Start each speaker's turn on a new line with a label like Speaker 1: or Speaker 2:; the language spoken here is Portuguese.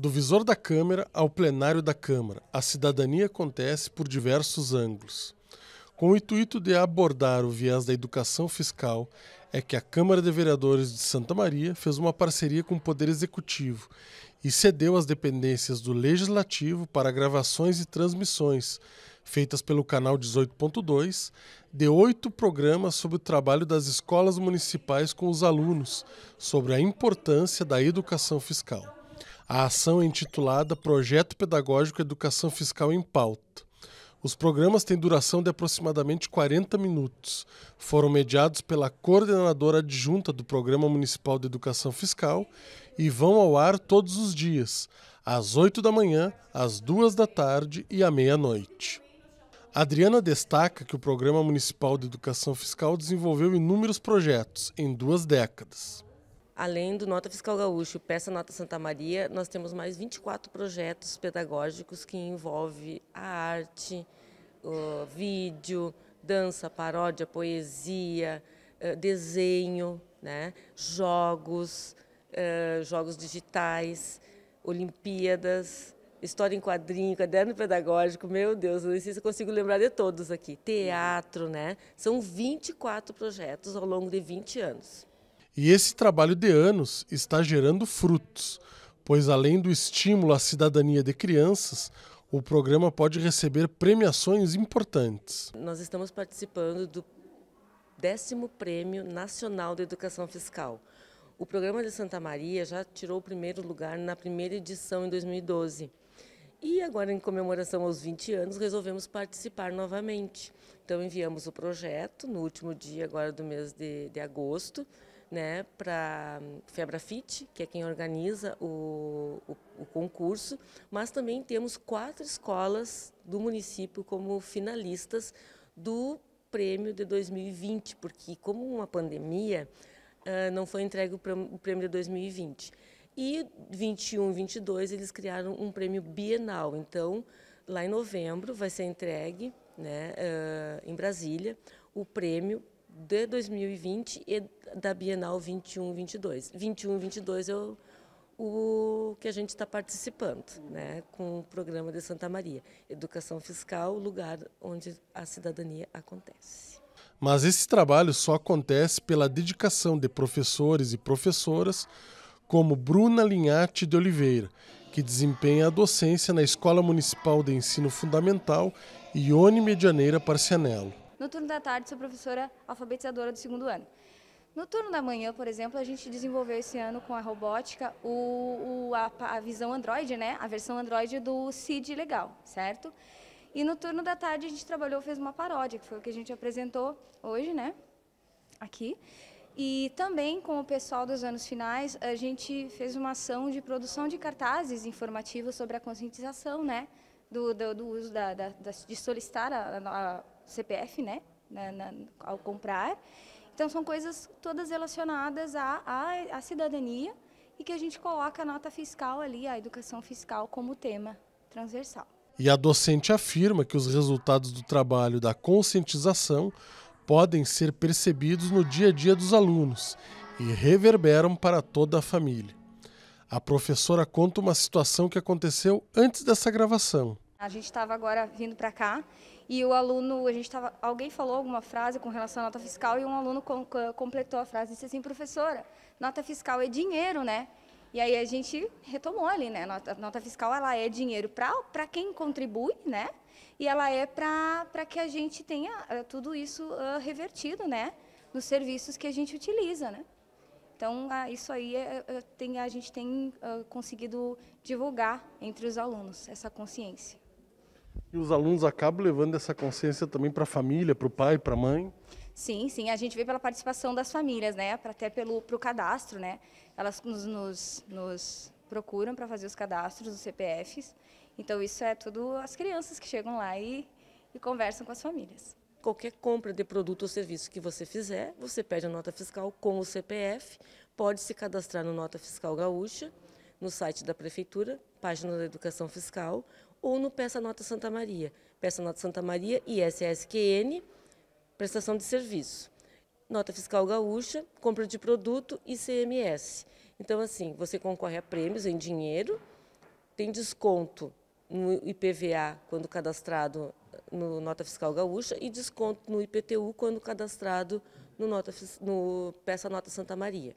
Speaker 1: Do visor da Câmara ao plenário da Câmara, a cidadania acontece por diversos ângulos. Com o intuito de abordar o viés da educação fiscal, é que a Câmara de Vereadores de Santa Maria fez uma parceria com o Poder Executivo e cedeu as dependências do Legislativo para gravações e transmissões, feitas pelo canal 18.2, de oito programas sobre o trabalho das escolas municipais com os alunos, sobre a importância da educação fiscal. A ação é intitulada Projeto Pedagógico Educação Fiscal em Pauta. Os programas têm duração de aproximadamente 40 minutos. Foram mediados pela coordenadora adjunta do Programa Municipal de Educação Fiscal e vão ao ar todos os dias, às 8 da manhã, às 2 da tarde e à meia-noite. Adriana destaca que o Programa Municipal de Educação Fiscal desenvolveu inúmeros projetos em duas décadas.
Speaker 2: Além do Nota Fiscal Gaúcho, Peça Nota Santa Maria, nós temos mais 24 projetos pedagógicos que envolvem a arte, o vídeo, dança, paródia, poesia, eh, desenho, né? jogos, eh, jogos digitais, Olimpíadas, história em quadrinho, caderno pedagógico, meu Deus, não sei se eu consigo lembrar de todos aqui. Teatro, né? São 24 projetos ao longo de 20 anos.
Speaker 1: E esse trabalho de anos está gerando frutos, pois além do estímulo à cidadania de crianças, o programa pode receber premiações importantes.
Speaker 2: Nós estamos participando do décimo Prêmio Nacional de Educação Fiscal. O programa de Santa Maria já tirou o primeiro lugar na primeira edição em 2012. E agora, em comemoração aos 20 anos, resolvemos participar novamente. Então, enviamos o projeto no último dia agora do mês de, de agosto, né, para FebraFit, que é quem organiza o, o, o, concurso, mas também temos quatro escolas do município como finalistas do prêmio de 2020, porque como uma pandemia, uh, não foi entregue o prêmio de 2020. E 21 e 22 eles criaram um prêmio bienal, então lá em novembro vai ser entregue né, uh, em Brasília o prêmio de 2020 e da Bienal 21 22. 21 22 é o, o que a gente está participando, né, com o programa de Santa Maria, Educação Fiscal, lugar onde a cidadania acontece.
Speaker 1: Mas esse trabalho só acontece pela dedicação de professores e professoras como Bruna Linhate de Oliveira, que desempenha a docência na Escola Municipal de Ensino Fundamental Ione Medianeira Parcianello.
Speaker 3: No turno da tarde, sou professora alfabetizadora do segundo ano. No turno da manhã, por exemplo, a gente desenvolveu esse ano com a robótica o, o a, a, visão Android, né? A versão Android do CID legal, certo? E no turno da tarde a gente trabalhou, fez uma paródia, que foi o que a gente apresentou hoje, né? Aqui. E também com o pessoal dos anos finais, a gente fez uma ação de produção de cartazes informativos sobre a conscientização, né? Do, do, do uso da, da, da, de solicitar a, a CPF, né? Na, na, ao comprar. Então são coisas todas relacionadas à, à, à, cidadania e que a gente coloca a nota fiscal ali, a educação fiscal como tema transversal.
Speaker 1: E a docente afirma que os resultados do trabalho da conscientização podem ser percebidos no dia a dia dos alunos e reverberam para toda a família. A professora conta uma situação que aconteceu antes dessa gravação.
Speaker 3: A gente estava agora vindo para cá e o aluno, a gente tava, alguém falou alguma frase com relação à nota fiscal e um aluno com, completou a frase e disse assim, professora, nota fiscal é dinheiro, né? E aí a gente retomou ali, né? Nota, nota fiscal ela é dinheiro para quem contribui, né? E ela é para que a gente tenha uh, tudo isso uh, revertido, né? Nos serviços que a gente utiliza, né? Então, ah, isso aí é, tem, a gente tem conseguido divulgar entre os alunos essa consciência.
Speaker 1: E os alunos acabam levando essa consciência também para a família, para o pai, para a mãe.
Speaker 3: Sim, sim, a gente vê pela participação das famílias, né, até pelo pro cadastro, né, elas nos, nos, nos procuram para fazer os cadastros, os CPFs, então isso é tudo as crianças que chegam lá e, e conversam com as famílias.
Speaker 2: Qualquer compra de produto ou serviço que você fizer, você pede a nota fiscal com o CPF, pode se cadastrar no Nota Fiscal Gaúcha, no site da Prefeitura, página da Educação Fiscal, ou no Peça Nota Santa Maria. Peça Nota Santa Maria, ISSQN, prestação de serviço. Nota Fiscal Gaúcha, compra de produto e CMS. Então, assim, você concorre a prêmios em dinheiro, tem desconto no IPVA quando cadastrado no Nota Fiscal Gaúcha e desconto no IPTU quando cadastrado no, nota, no Peça Nota Santa Maria.